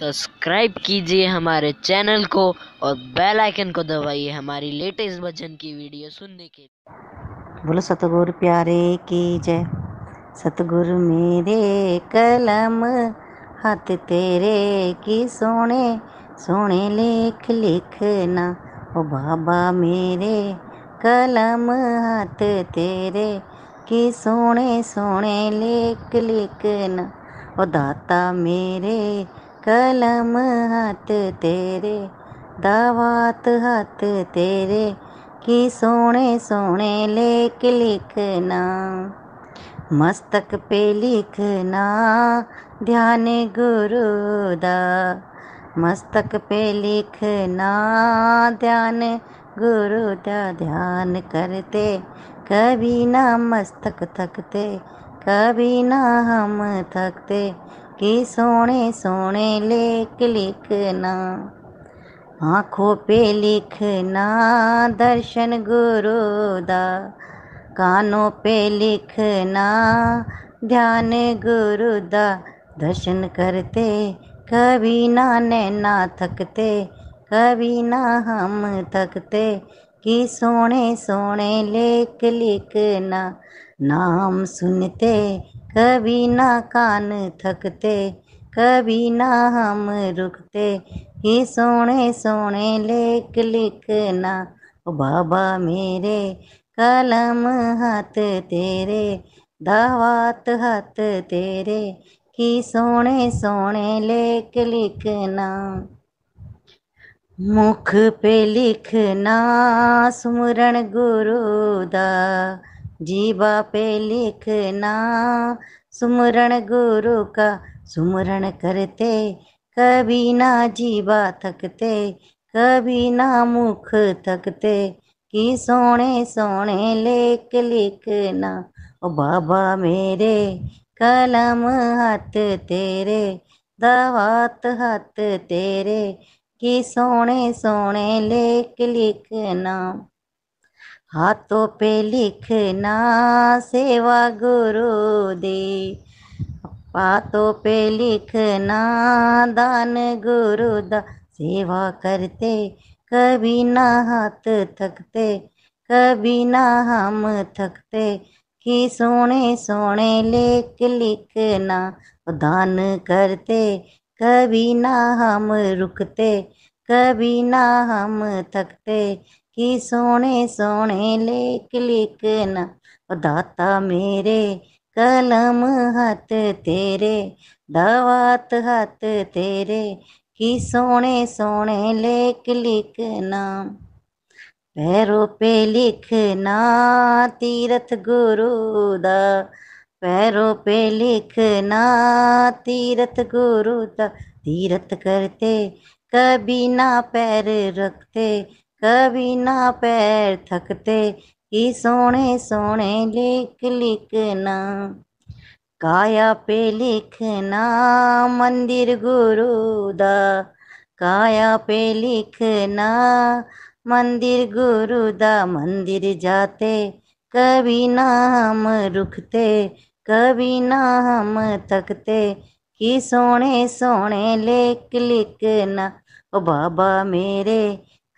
subscribe कीजिए हमारे channel को और बेल आइकन को दबाइए हमारी लेटेस्ट भजन की वीडियो सुनने के लिए बोलो सतगुरु प्यारे की जय सतगुरु मेरे कलम हाथ तेरे की सोने सोने लेख लिखना ओ बाबा मेरे कलम हाथ तेरे की सोने सोने लेख लिखना ओ दाता मेरे कलम हाथ तेरे दावात हाथ तेरे कि सोने सोने लेख लिखना मस्तक पे लिखना ध्यान गुरु दा मस्तक पे लिखना ध्यान गुरु दा ध्यान करते कभी ना मस्तक थकते कभी ना हम थकते के सोने सोने लेख लिखना आँखों पे लिखना दर्शन गुरु दा कानों पे लिखना ध्यान गुरु दा दर्शन करते कभी ना नैना थकते कभी ना हम थकते कि सोने सोने लेख लिखना नाम सुनते कभी ना कान थकते कभी ना हम रुकते ही सोने सोने लेख लिखना ओ बाबा मेरे कलम हाथ तेरे दावात हाथ तेरे कि सोने सोने लेख लिखना मुख पे लिखना सुमरण गुरु दा जीवा पे लिखना सुमरण गुरु का सुमरण करते कभी ना जीवा थकते कभी ना मुख थकते कि सोने सोने लेख लिखना ओ बाबा मेरे कलम हाथ तेरे दवात हाथ तेरे कि सोने सोने लेख लिखना हाथों पे लिखना सेवा गुरु दे हाथों पे लिखना दान गुरु दा सेवा करते कभी ना हाथ थकते कभी ना हम थकते कि सोने सोने लेख लिखना दान करते कभी ना हम रुकते कभी ना हम थकते कि सोने सोने लेख लिखना ओ दाता मेरे कलम हाथ तेरे दवात हाथ तेरे कि सोने सोने लेख लिखना पैरों पे लिखना तीर्थ गुरु दा पैरों पे लिखना तीर्थ गुरु दा तीर्थ करते कभी ना पैर रखते कभी ना पैर थकते कि सोने सोने लिख लिखना काया पे लिखना मंदिर गुरु दा काया पे लिखना मंदिर गुरु दा मंदिर जाते कभी ना हम रुकते कभी ना हम थकते कि सोने सोने लेख लिखना ओ बाबा मेरे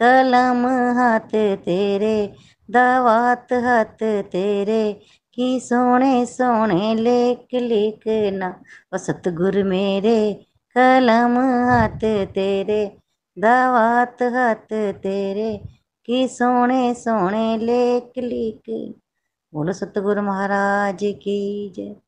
कलम हाथ तेरे दवात हाथ तेरे की सोने सोने लेख लिखना ओ सतगुर मेरे कलम हाथ तेरे दवात हाथ तेरे की सोने सोने लेख लिख बोलो सतगुरु महाराज की जय